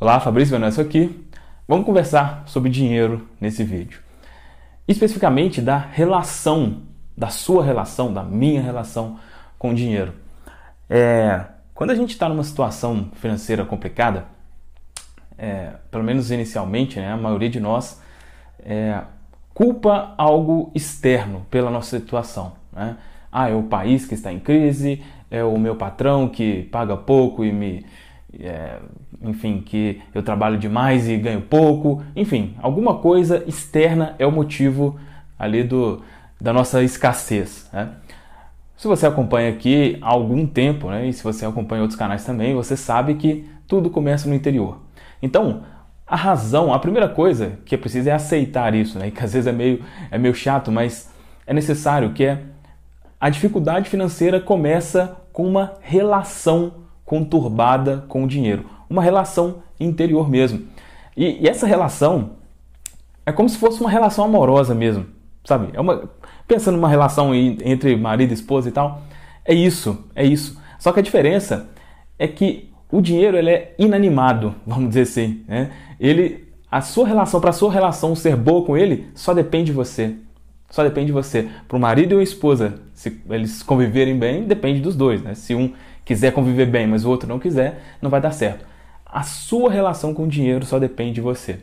Olá, Fabrício Venâncio aqui. Vamos conversar sobre dinheiro nesse vídeo. Especificamente da relação, da sua relação, da minha relação com o dinheiro. É, quando a gente está numa situação financeira complicada, é, pelo menos inicialmente, né, a maioria de nós é, culpa algo externo pela nossa situação. Né? Ah, é o país que está em crise, é o meu patrão que paga pouco e me é, enfim, que eu trabalho demais e ganho pouco, enfim, alguma coisa externa é o motivo ali do, da nossa escassez. Né? Se você acompanha aqui há algum tempo, né, e se você acompanha outros canais também, você sabe que tudo começa no interior. Então, a razão, a primeira coisa que é preciso é aceitar isso, né, que às vezes é meio, é meio chato, mas é necessário, que é a dificuldade financeira começa com uma relação conturbada com o dinheiro. Uma relação interior mesmo. E, e essa relação é como se fosse uma relação amorosa mesmo, sabe? É uma, pensando numa relação entre marido e esposa e tal, é isso, é isso. Só que a diferença é que o dinheiro ele é inanimado, vamos dizer assim. Né? Ele, a sua relação, para a sua relação ser boa com ele, só depende de você. Só depende de você. Para o marido e a esposa, se eles conviverem bem, depende dos dois. Né? Se um quiser conviver bem, mas o outro não quiser, não vai dar certo. A sua relação com o dinheiro só depende de você.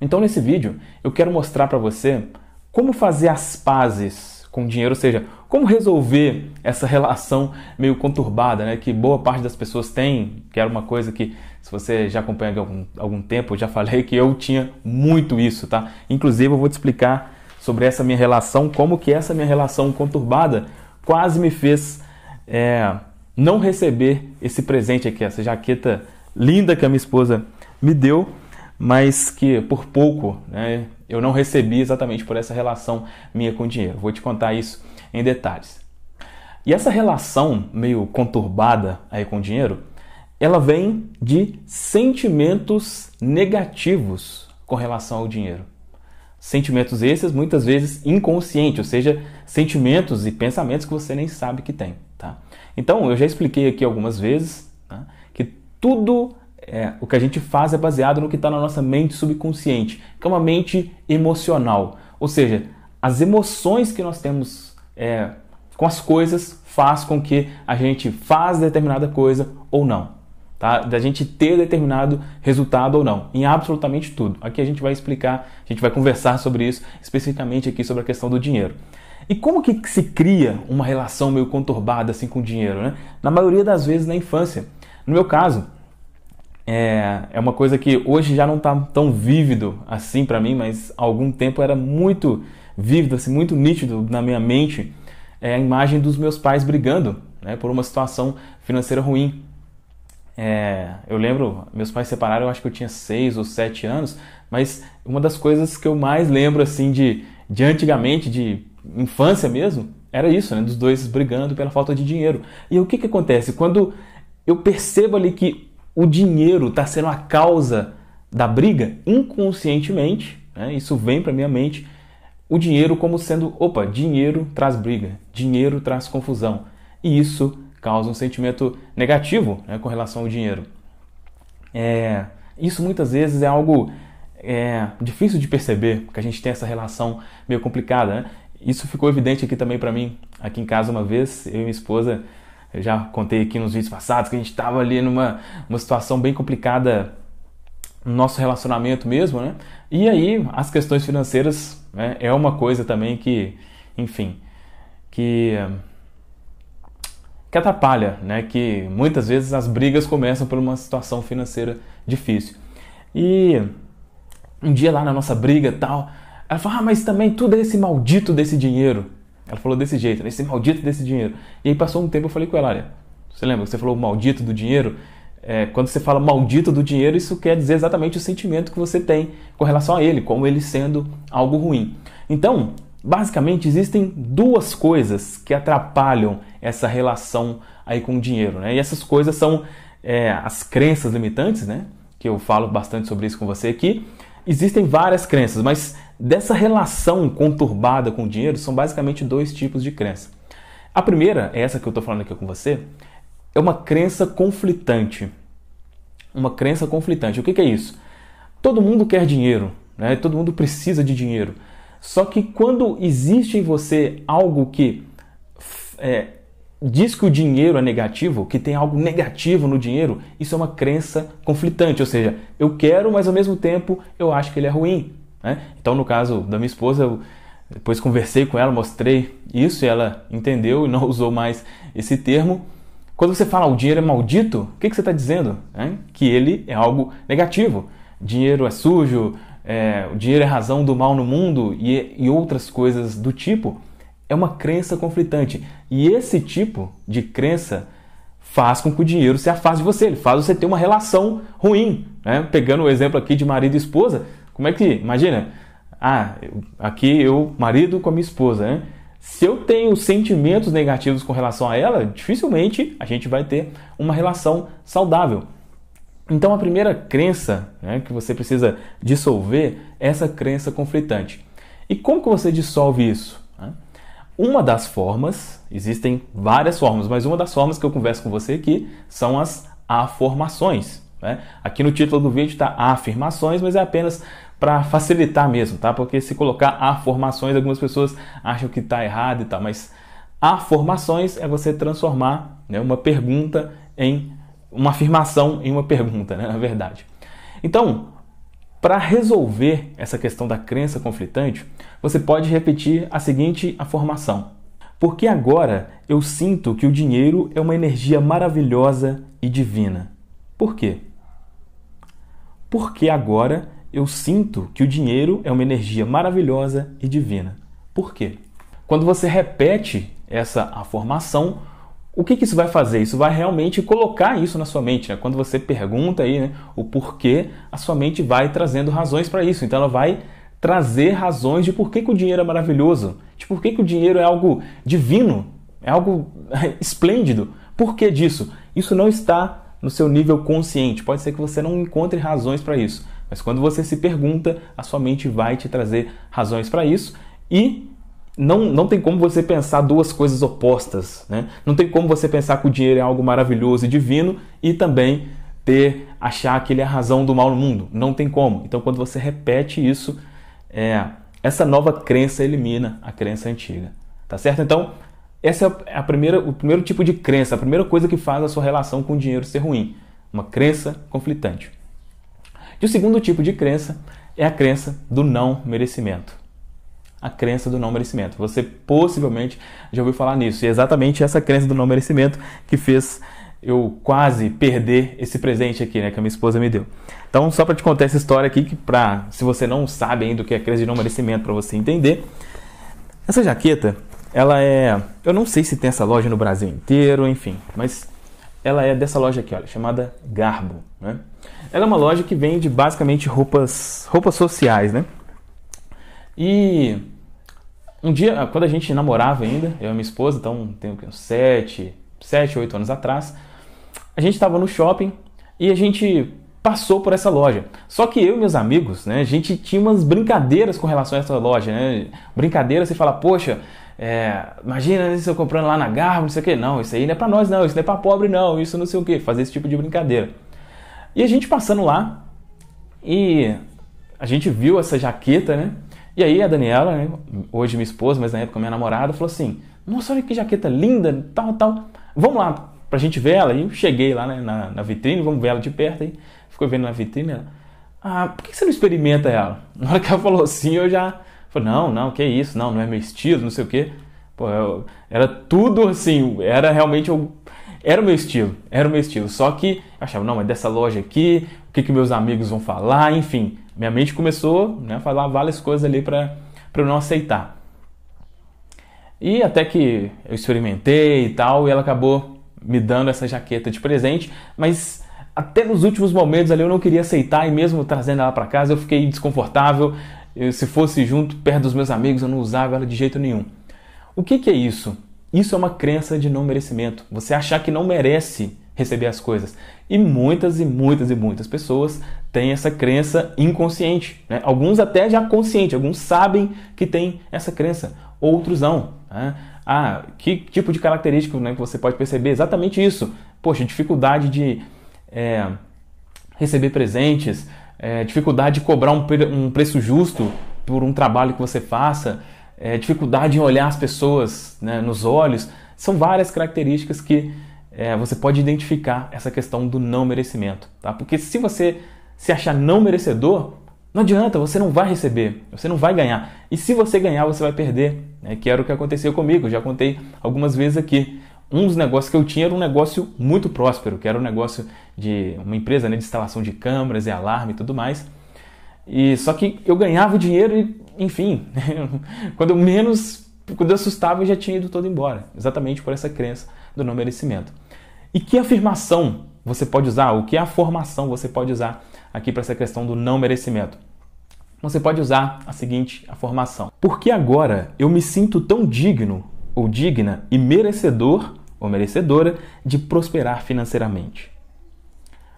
Então, nesse vídeo, eu quero mostrar para você como fazer as pazes com o dinheiro, ou seja, como resolver essa relação meio conturbada, né, que boa parte das pessoas tem, que era uma coisa que, se você já acompanha há algum, algum tempo, eu já falei que eu tinha muito isso, tá? Inclusive, eu vou te explicar sobre essa minha relação, como que essa minha relação conturbada quase me fez é, não receber esse presente aqui, essa jaqueta linda que a minha esposa me deu, mas que por pouco né, eu não recebi exatamente por essa relação minha com o dinheiro. Vou te contar isso em detalhes. E essa relação meio conturbada aí com o dinheiro, ela vem de sentimentos negativos com relação ao dinheiro. Sentimentos esses muitas vezes inconscientes, ou seja, sentimentos e pensamentos que você nem sabe que tem. Então, eu já expliquei aqui algumas vezes né, que tudo é, o que a gente faz é baseado no que está na nossa mente subconsciente, que é uma mente emocional. Ou seja, as emoções que nós temos é, com as coisas faz com que a gente faz determinada coisa ou não. Tá? Da gente ter determinado resultado ou não, em absolutamente tudo. Aqui a gente vai explicar, a gente vai conversar sobre isso, especificamente aqui sobre a questão do dinheiro. E como que se cria uma relação meio conturbada assim com o dinheiro, né? Na maioria das vezes na infância. No meu caso, é, é uma coisa que hoje já não está tão vívido assim para mim, mas há algum tempo era muito vívido, assim, muito nítido na minha mente é a imagem dos meus pais brigando né, por uma situação financeira ruim. É, eu lembro, meus pais separaram, eu acho que eu tinha seis ou sete anos, mas uma das coisas que eu mais lembro assim de, de antigamente, de infância mesmo, era isso, né? Dos dois brigando pela falta de dinheiro. E o que, que acontece? Quando eu percebo ali que o dinheiro está sendo a causa da briga, inconscientemente, né? isso vem para minha mente, o dinheiro como sendo, opa, dinheiro traz briga, dinheiro traz confusão. E isso causa um sentimento negativo né? com relação ao dinheiro. É, isso muitas vezes é algo é, difícil de perceber, porque a gente tem essa relação meio complicada. Né? Isso ficou evidente aqui também para mim, aqui em casa uma vez, eu e minha esposa, eu já contei aqui nos vídeos passados que a gente estava ali numa uma situação bem complicada no nosso relacionamento mesmo, né? E aí as questões financeiras né, é uma coisa também que, enfim, que que atrapalha, né? Que muitas vezes as brigas começam por uma situação financeira difícil. E um dia lá na nossa briga tal, ela falou, ah, mas também tudo é esse maldito desse dinheiro. Ela falou desse jeito, esse maldito desse dinheiro. E aí passou um tempo, eu falei com ela, olha, você lembra que você falou maldito do dinheiro? É, quando você fala maldito do dinheiro, isso quer dizer exatamente o sentimento que você tem com relação a ele, como ele sendo algo ruim. Então, basicamente, existem duas coisas que atrapalham essa relação aí com o dinheiro. Né? E essas coisas são é, as crenças limitantes, né? que eu falo bastante sobre isso com você aqui. Existem várias crenças, mas Dessa relação conturbada com o dinheiro são basicamente dois tipos de crença. A primeira, é essa que eu estou falando aqui com você, é uma crença conflitante. Uma crença conflitante. O que, que é isso? Todo mundo quer dinheiro, né? todo mundo precisa de dinheiro. Só que quando existe em você algo que é, diz que o dinheiro é negativo, que tem algo negativo no dinheiro, isso é uma crença conflitante. Ou seja, eu quero, mas ao mesmo tempo eu acho que ele é ruim. Né? Então, no caso da minha esposa, eu depois conversei com ela, mostrei isso e ela entendeu e não usou mais esse termo. Quando você fala o dinheiro é maldito, o que, que você está dizendo? Né? Que ele é algo negativo. Dinheiro é sujo, é, o dinheiro é razão do mal no mundo e, e outras coisas do tipo. É uma crença conflitante. E esse tipo de crença faz com que o dinheiro se afaste de você, ele faz você ter uma relação ruim. Né? Pegando o exemplo aqui de marido e esposa, como é que, imagina, ah, aqui eu, marido com a minha esposa, né? Se eu tenho sentimentos negativos com relação a ela, dificilmente a gente vai ter uma relação saudável. Então, a primeira crença né, que você precisa dissolver é essa crença conflitante. E como que você dissolve isso? Uma das formas, existem várias formas, mas uma das formas que eu converso com você aqui são as afirmações. Né? Aqui no título do vídeo está afirmações, mas é apenas para facilitar mesmo, tá? Porque se colocar a formações, algumas pessoas acham que tá errado e tal, mas a formações é você transformar né, uma pergunta em uma afirmação em uma pergunta, né, na verdade. Então, para resolver essa questão da crença conflitante, você pode repetir a seguinte afirmação: Porque agora eu sinto que o dinheiro é uma energia maravilhosa e divina. Por quê? Porque agora eu sinto que o dinheiro é uma energia maravilhosa e divina. Por quê? Quando você repete essa afirmação, o que, que, isso vai fazer? Isso vai realmente colocar isso na sua mente. Né? Quando você pergunta aí né, o porquê, a sua mente vai trazendo razões para isso. Então ela vai trazer razões de por que, que o dinheiro é maravilhoso, de por que, que o dinheiro é algo divino, é algo eh, esplêndido. Por que disso? Isso não está no seu nível consciente. Pode ser que você não encontre razões para isso mas quando você se pergunta, a sua mente vai te trazer razões para isso e não, não tem como você pensar duas coisas opostas. Né? Não tem como você pensar que o dinheiro é algo maravilhoso e divino e também ter achar que ele é a razão do mal no mundo. Não tem como. Então, quando você repete isso, é, essa nova crença elimina a crença antiga. Tá certo? Então, essa é a primeira, o primeiro tipo de crença, a primeira coisa que faz a sua relação com o dinheiro ser ruim. Uma crença conflitante. E o segundo tipo de crença é a crença do não merecimento. A crença do não merecimento. Você possivelmente já ouviu falar nisso. E é exatamente essa crença do não merecimento que fez eu quase perder esse presente aqui, né, que a minha esposa me deu. Então, só para te contar essa história aqui, que pra, se você não sabe ainda o que é crença de não merecimento, para você entender, essa jaqueta, ela é, eu não sei se tem essa loja no Brasil inteiro, enfim, mas ela é dessa loja aqui, olha, chamada Garbo. Né? Ela é uma loja que vende basicamente roupas, roupas sociais, né? E um dia, quando a gente namorava ainda, eu e minha esposa, então tem uns 7, 7, 8 anos atrás, a gente estava no shopping e a gente passou por essa loja. Só que eu e meus amigos, né, a gente tinha umas brincadeiras com relação a essa loja, né? Brincadeira, você fala, poxa, é, imagina né, se eu comprando lá na Garbo, não sei o que, não, isso aí não é para nós não, isso não é para pobre não, isso não sei o que, fazer esse tipo de brincadeira. E a gente passando lá e a gente viu essa jaqueta, né? E aí a Daniela, né, hoje minha esposa, mas na época minha namorada, falou assim: Nossa, olha que jaqueta linda, tal, tal. Vamos lá pra gente ver ela. E eu cheguei lá né, na, na, vitrine, vamos ver ela de perto. Aí ficou vendo na vitrine. Ela, ah, por que você não experimenta ela? Na hora que ela falou assim, eu já Falei, não, não, que isso, não, não é meu estilo, não sei o quê. Pô, eu, era tudo assim, era realmente eu, era o meu estilo, era o meu estilo. Só que achava, não, é dessa loja aqui, o que, que meus amigos vão falar, enfim. Minha mente começou né, a falar várias coisas ali para eu não aceitar. E até que eu experimentei e tal, e ela acabou me dando essa jaqueta de presente, mas até nos últimos momentos ali eu não queria aceitar e mesmo trazendo ela para casa eu fiquei desconfortável, se fosse junto, perto dos meus amigos, eu não usava ela de jeito nenhum. O que, que é isso? Isso é uma crença de não merecimento. Você achar que não merece receber as coisas. E muitas e muitas e muitas pessoas têm essa crença inconsciente. Né? Alguns até já consciente, alguns sabem que tem essa crença, outros não. Né? Ah, que tipo de característica né, que você pode perceber? Exatamente isso. Poxa, dificuldade de é, receber presentes, é, dificuldade de cobrar um, um, preço justo por um trabalho que você faça, é, dificuldade em olhar as pessoas né, nos olhos, são várias características que é, você pode identificar essa questão do não merecimento. Tá? Porque se você se achar não merecedor, não adianta, você não vai receber, você não vai ganhar. E se você ganhar, você vai perder, né? que era o que aconteceu comigo, já contei algumas vezes aqui um dos negócios que eu tinha era um negócio muito próspero, que era um negócio de uma empresa né, de instalação de câmeras e alarme e tudo mais. E só que eu ganhava dinheiro e, enfim, quando eu menos, quando eu assustava, eu já tinha ido todo embora, exatamente por essa crença do não merecimento. E que afirmação você pode usar? O que a formação você pode usar aqui para essa questão do não merecimento? Você pode usar a seguinte a formação: Porque agora eu me sinto tão digno ou digna e merecedor ou merecedora de prosperar financeiramente.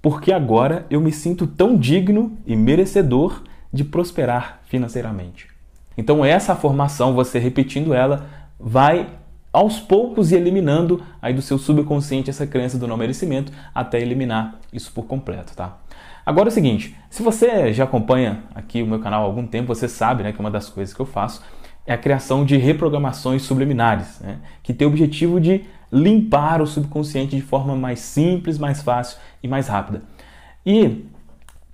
Porque agora eu me sinto tão digno e merecedor de prosperar financeiramente. Então, essa formação, você repetindo ela, vai aos poucos e eliminando aí do seu subconsciente essa crença do não merecimento até eliminar isso por completo, tá? Agora é o seguinte, se você já acompanha aqui o meu canal há algum tempo, você sabe né, que é uma das coisas que eu faço é a criação de reprogramações subliminares, né? que tem o objetivo de limpar o subconsciente de forma mais simples, mais fácil e mais rápida. E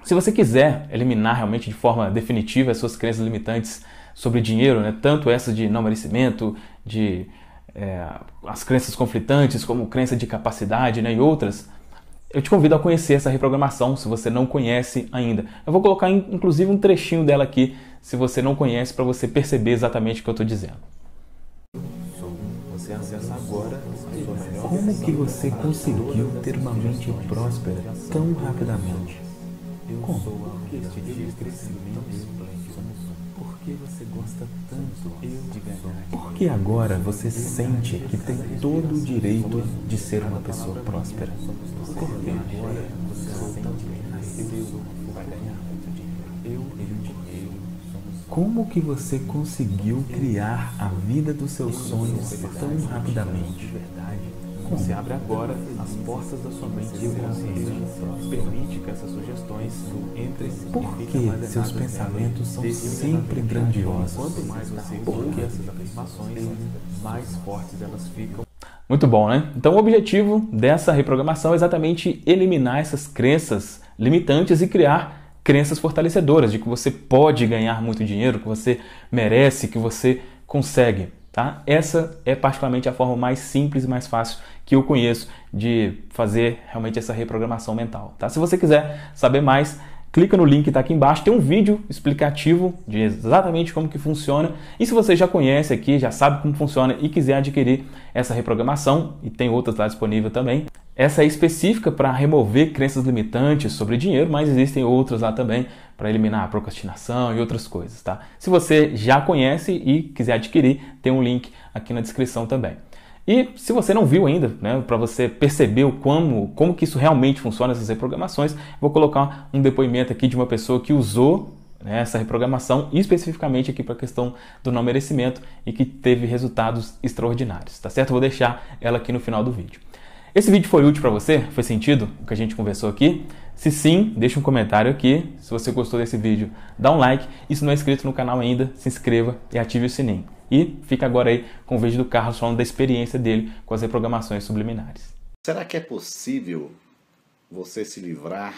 se você quiser eliminar realmente de forma definitiva as suas crenças limitantes sobre dinheiro, né? tanto essas de não merecimento, de é, as crenças conflitantes, como crença de capacidade né? e outras, eu te convido a conhecer essa reprogramação se você não conhece ainda. Eu vou colocar inclusive um trechinho dela aqui, se você não conhece, para você perceber exatamente o que eu estou dizendo. Você acessa agora Como é que você conseguiu ter uma mente próspera tão rapidamente? Como? que você gosta tanto eu de ganhar? Né? Por que agora você sente que tem todo o direito de ser uma pessoa próspera? Por que agora você sente que nasceu vai ganhar muito dinheiro? Eu dinheiro Como que você conseguiu criar a vida dos seus sonhos tão rapidamente? Se abre agora as portas da sua mente e o assim? Permite que essas sugestões entrem Porque seus pensamentos são sempre grandiosos. Quanto mais você tá ouve essas afirmações, mais fortes elas ficam. Muito bom, né? Então, o objetivo dessa reprogramação é exatamente eliminar essas crenças limitantes e criar crenças fortalecedoras de que você pode ganhar muito dinheiro, que você merece, que você consegue. Tá? Essa é particularmente a forma mais simples e mais fácil que eu conheço de fazer realmente essa reprogramação mental. Tá? Se você quiser saber mais, clica no link que está aqui embaixo, tem um vídeo explicativo de exatamente como que funciona. E se você já conhece aqui, já sabe como funciona e quiser adquirir essa reprogramação, e tem outras lá disponível também, essa é específica para remover crenças limitantes sobre dinheiro, mas existem outras lá também para eliminar a procrastinação e outras coisas, tá? Se você já conhece e quiser adquirir, tem um link aqui na descrição também. E se você não viu ainda, né, para você perceber como, como que isso realmente funciona, essas reprogramações, vou colocar um depoimento aqui de uma pessoa que usou né, essa reprogramação, especificamente aqui para a questão do não merecimento e que teve resultados extraordinários, tá certo? Vou deixar ela aqui no final do vídeo. Esse vídeo foi útil para você? Foi sentido o que a gente conversou aqui? Se sim, deixa um comentário aqui. Se você gostou desse vídeo, dá um like. E se não é inscrito no canal ainda, se inscreva e ative o sininho. E fica agora aí com o vídeo do Carlos falando da experiência dele com as reprogramações subliminares. Será que é possível você se livrar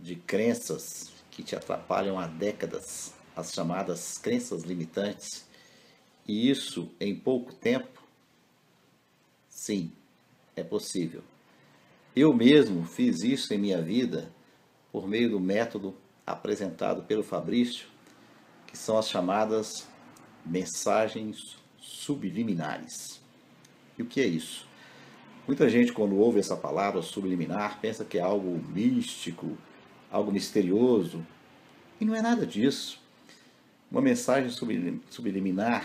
de crenças que te atrapalham há décadas, as chamadas crenças limitantes, e isso em pouco tempo? Sim, é possível. Eu mesmo fiz isso em minha vida por meio do método apresentado pelo Fabrício, que são as chamadas mensagens subliminares. E o que é isso? Muita gente, quando ouve essa palavra subliminar, pensa que é algo místico, algo misterioso, e não é nada disso. Uma mensagem subliminar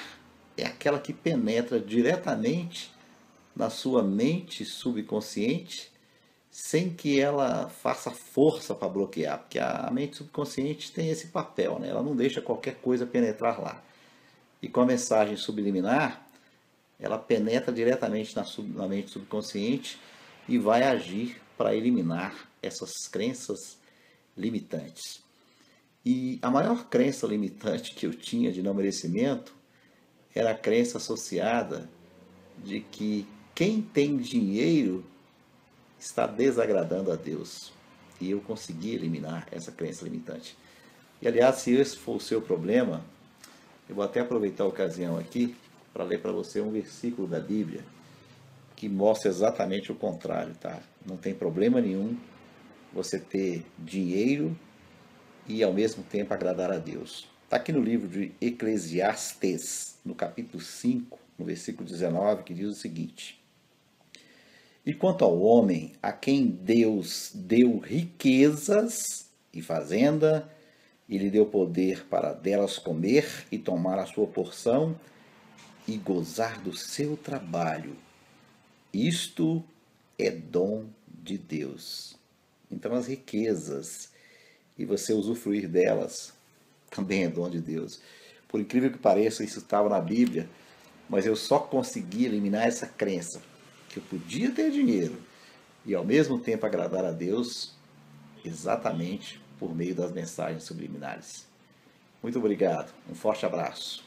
é aquela que penetra diretamente na sua mente subconsciente sem que ela faça força para bloquear, porque a mente subconsciente tem esse papel, né? ela não deixa qualquer coisa penetrar lá. E com a mensagem subliminar, ela penetra diretamente na, sub, na mente subconsciente e vai agir para eliminar essas crenças limitantes. E a maior crença limitante que eu tinha de não merecimento era a crença associada de que quem tem dinheiro está desagradando a Deus. E eu consegui eliminar essa crença limitante. E aliás, se esse for o seu problema, eu vou até aproveitar a ocasião aqui para ler para você um versículo da Bíblia que mostra exatamente o contrário, tá? Não tem problema nenhum você ter dinheiro e ao mesmo tempo agradar a Deus. Está aqui no livro de Eclesiastes, no capítulo 5, no versículo 19, que diz o seguinte: e quanto ao homem, a quem Deus deu riquezas e fazenda, e lhe deu poder para delas comer e tomar a sua porção e gozar do seu trabalho. Isto é dom de Deus. Então, as riquezas e você usufruir delas também é dom de Deus. Por incrível que pareça, isso estava na Bíblia, mas eu só consegui eliminar essa crença que eu podia ter dinheiro e ao mesmo tempo agradar a Deus exatamente por meio das mensagens subliminares. Muito obrigado, um forte abraço.